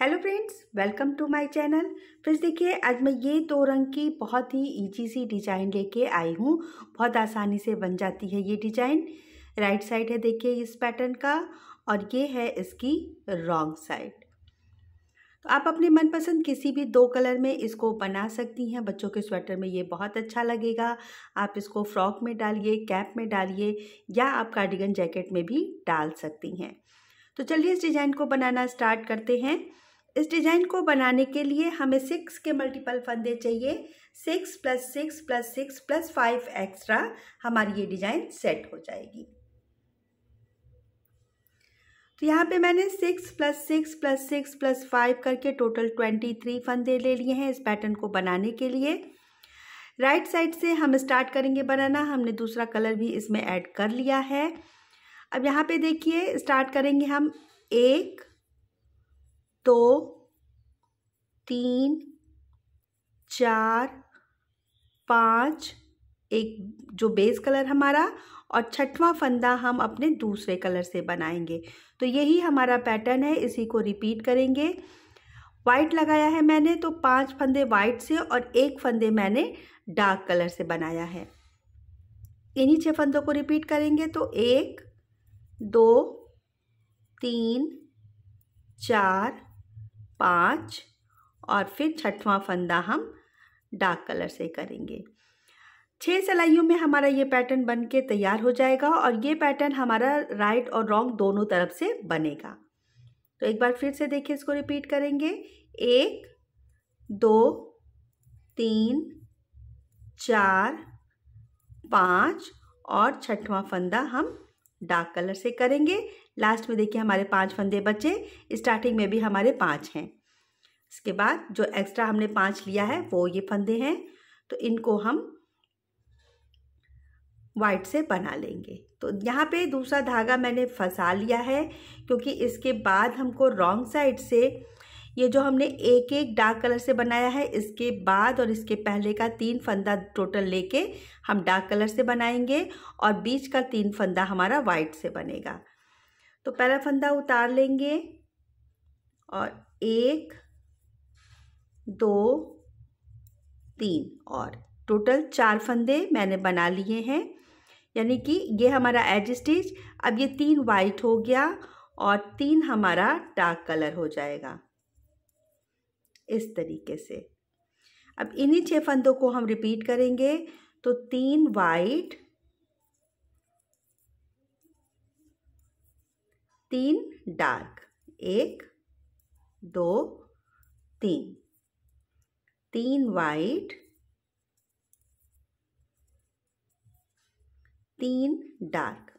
hello friends welcome to my channel friends देखिए आज मैं ये दो रंग की बहुत ही ईजी सी डिजाइन लेके आई हूँ बहुत आसानी से बन जाती है ये डिजाइन राइट साइड है देखिए इस पैटर्न का और ये है इसकी रॉन्ग साइड तो आप अपने मनपसंद किसी भी दो कलर में इसको बना सकती हैं बच्चों के स्वेटर में ये बहुत अच्छा लगेगा आप इसको फ्रॉक में डालिए कैप में डालिए या आप कार्डिगन जैकेट में भी डाल सकती हैं तो चलिए इस डिज़ाइन को बनाना स्टार्ट करते हैं इस डिज़ाइन को बनाने के लिए हमें सिक्स के मल्टीपल फंदे चाहिए six plus six plus six plus five extra हमारी ये डिज़ाइन सेट हो जाएगी तो यहाँ पे मैंने six plus six plus six plus five करके टोटल ट्वेंटी थ्री फंदे ले लिए हैं इस पैटर्न को बनाने के लिए राइट right साइड से हम स्टार्ट करेंगे बनाना हमने दूसरा कलर भी इसमें ऐड कर लिया है अब यहाँ पे देखिए स्टार्ट करेंगे हम एक दो तीन चार पाँच एक जो बेस कलर हमारा और छठवा फंदा हम अपने दूसरे कलर से बनाएंगे तो यही हमारा पैटर्न है इसी को रिपीट करेंगे वाइट लगाया है मैंने तो पांच फंदे वाइट से और एक फंदे मैंने डार्क कलर से बनाया है इन्हीं छह फंदों को रिपीट करेंगे तो एक दो तीन चार पाँच और फिर छठवां फंदा हम डार्क कलर से करेंगे छः सिलाइयों में हमारा ये पैटर्न बन के तैयार हो जाएगा और ये पैटर्न हमारा राइट और रॉन्ग दोनों तरफ से बनेगा तो एक बार फिर से देखिए इसको रिपीट करेंगे एक दो तीन चार पाँच और छठवां फंदा हम डार्क कलर से करेंगे लास्ट में देखिए हमारे पांच फंदे बचे स्टार्टिंग में भी हमारे पांच हैं इसके बाद जो एक्स्ट्रा हमने पांच लिया है वो ये फंदे हैं तो इनको हम वाइट से बना लेंगे तो यहाँ पे दूसरा धागा मैंने फंसा लिया है क्योंकि इसके बाद हमको रॉन्ग साइड से ये जो हमने एक एक डार्क कलर से बनाया है इसके बाद और इसके पहले का तीन फंदा टोटल लेके हम डार्क कलर से बनाएंगे और बीच का तीन फंदा हमारा वाइट से बनेगा तो पहला फंदा उतार लेंगे और एक दो तीन और टोटल चार फंदे मैंने बना लिए हैं यानी कि ये हमारा एज स्टिच अब ये तीन वाइट हो गया और तीन हमारा डार्क कलर हो जाएगा इस तरीके से अब इन्हीं छः फंदों को हम रिपीट करेंगे तो तीन वाइट तीन डार्क एक दो तीन तीन वाइट तीन डार्क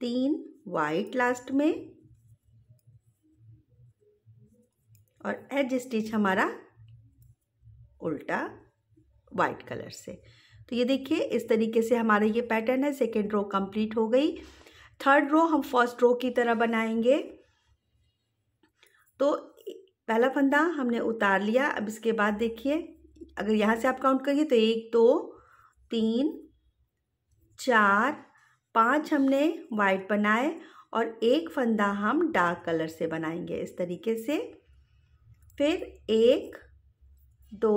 तीन वाइट लास्ट में और एज स्टिच हमारा उल्टा वाइट कलर से तो ये देखिए इस तरीके से हमारा ये पैटर्न है सेकेंड रो कंप्लीट हो गई थर्ड रो हम फर्स्ट रो की तरह बनाएंगे तो पहला फंदा हमने उतार लिया अब इसके बाद देखिए अगर यहाँ से आप काउंट करिए तो एक दो तीन चार पाँच हमने वाइट बनाए और एक फंदा हम डार्क कलर से बनाएंगे इस तरीके से फिर एक दो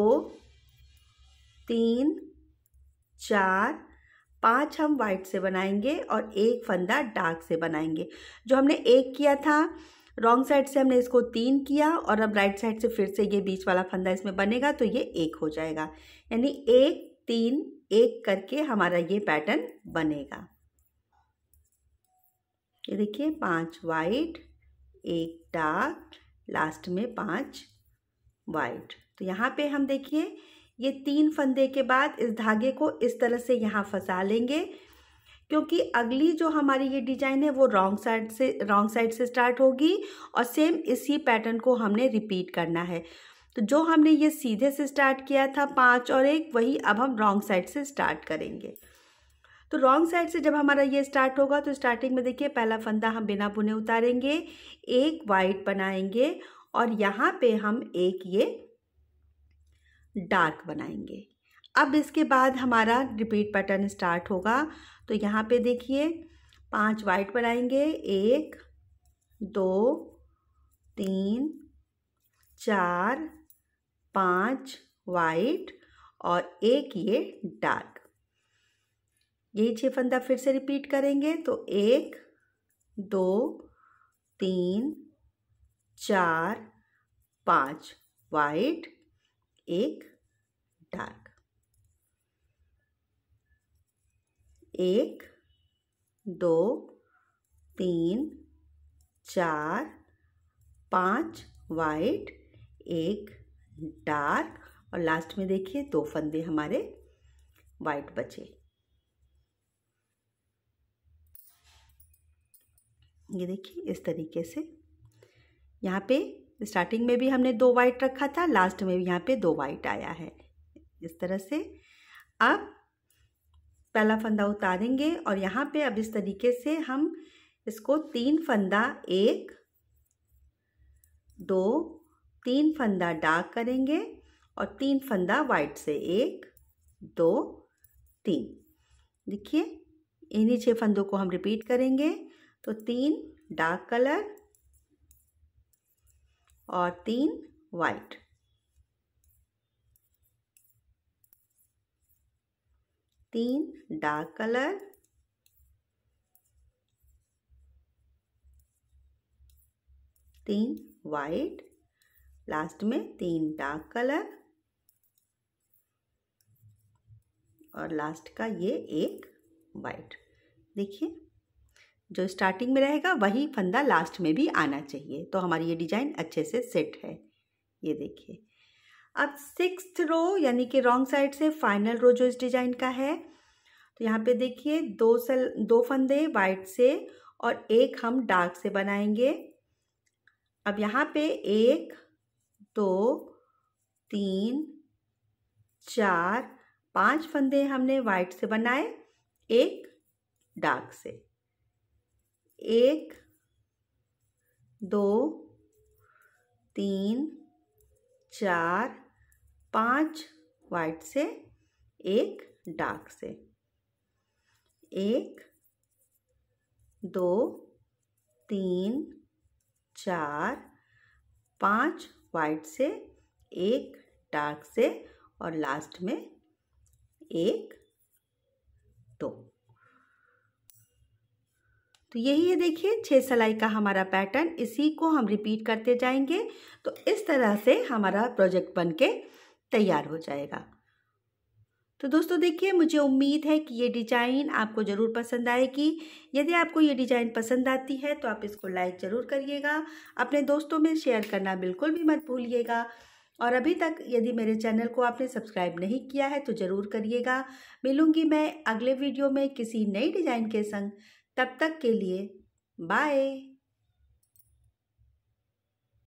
तीन चार पांच हम वाइट से बनाएंगे और एक फंदा डार्क से बनाएंगे जो हमने एक किया था रॉन्ग साइड से हमने इसको तीन किया और अब राइट साइड से फिर से ये बीच वाला फंदा इसमें बनेगा तो ये एक हो जाएगा यानी एक तीन एक करके हमारा ये पैटर्न बनेगा ये देखिए पांच वाइट एक डार्क लास्ट में पांच वाइट तो यहाँ पे हम देखिए ये तीन फंदे के बाद इस धागे को इस तरह से यहाँ फंसा लेंगे क्योंकि अगली जो हमारी ये डिजाइन है वो रॉन्ग साइड से रॉन्ग साइड से स्टार्ट होगी और सेम इसी पैटर्न को हमने रिपीट करना है तो जो हमने ये सीधे से स्टार्ट किया था पाँच और एक वही अब हम रॉन्ग साइड से स्टार्ट करेंगे तो रॉन्ग साइड से जब हमारा ये स्टार्ट होगा तो स्टार्टिंग में देखिए पहला फंदा हम बिना बुने उतारेंगे एक वाइट बनाएंगे और यहाँ पे हम एक ये डार्क बनाएंगे अब इसके बाद हमारा रिपीट पैटर्न स्टार्ट होगा तो यहाँ पे देखिए पांच वाइट बनाएंगे एक दो तीन चार पाँच वाइट और एक ये डार्क यही छः फंदा फिर से रिपीट करेंगे तो एक दो तीन चार पाँच वाइट एक डार्क एक दो तीन चार पाँच वाइट एक डार्क और लास्ट में देखिए दो फंदे हमारे वाइट बचे ये देखिए इस तरीके से यहाँ पे स्टार्टिंग में भी हमने दो वाइट रखा था लास्ट में भी यहाँ पे दो वाइट आया है इस तरह से अब पहला फंदा उतारेंगे और यहाँ पे अब इस तरीके से हम इसको तीन फंदा एक दो तीन फंदा डार्क करेंगे और तीन फंदा वाइट से एक दो तीन देखिए इन्हीं छः फंदों को हम रिपीट करेंगे तो तीन डार्क कलर और तीन वाइट तीन डार्क कलर तीन वाइट लास्ट में तीन डार्क कलर और लास्ट का ये एक वाइट देखिए जो स्टार्टिंग में रहेगा वही फंदा लास्ट में भी आना चाहिए तो हमारी ये डिजाइन अच्छे से सेट है ये देखिए अब सिक्स रो यानी कि रॉन्ग साइड से फाइनल रो जो इस डिजाइन का है तो यहाँ पे देखिए दो सल दो फंदे वाइट से और एक हम डार्क से बनाएंगे अब यहाँ पे एक दो तीन चार पांच फंदे हमने वाइट से बनाए एक डार्क से एक दो तीन चार पाँच वाइट से एक डार्क से एक दो तीन चार पाँच वाइट से एक डार्क से और लास्ट में एक दो तो यही है देखिए छः सिलाई का हमारा पैटर्न इसी को हम रिपीट करते जाएंगे तो इस तरह से हमारा प्रोजेक्ट बन के तैयार हो जाएगा तो दोस्तों देखिए मुझे उम्मीद है कि ये डिजाइन आपको ज़रूर पसंद आएगी यदि आपको ये डिजाइन पसंद आती है तो आप इसको लाइक ज़रूर करिएगा अपने दोस्तों में शेयर करना बिल्कुल भी मत भूलिएगा और अभी तक यदि मेरे चैनल को आपने सब्सक्राइब नहीं किया है तो ज़रूर करिएगा मिलूँगी मैं अगले वीडियो में किसी नई डिज़ाइन के संग तब तक के लिए बाय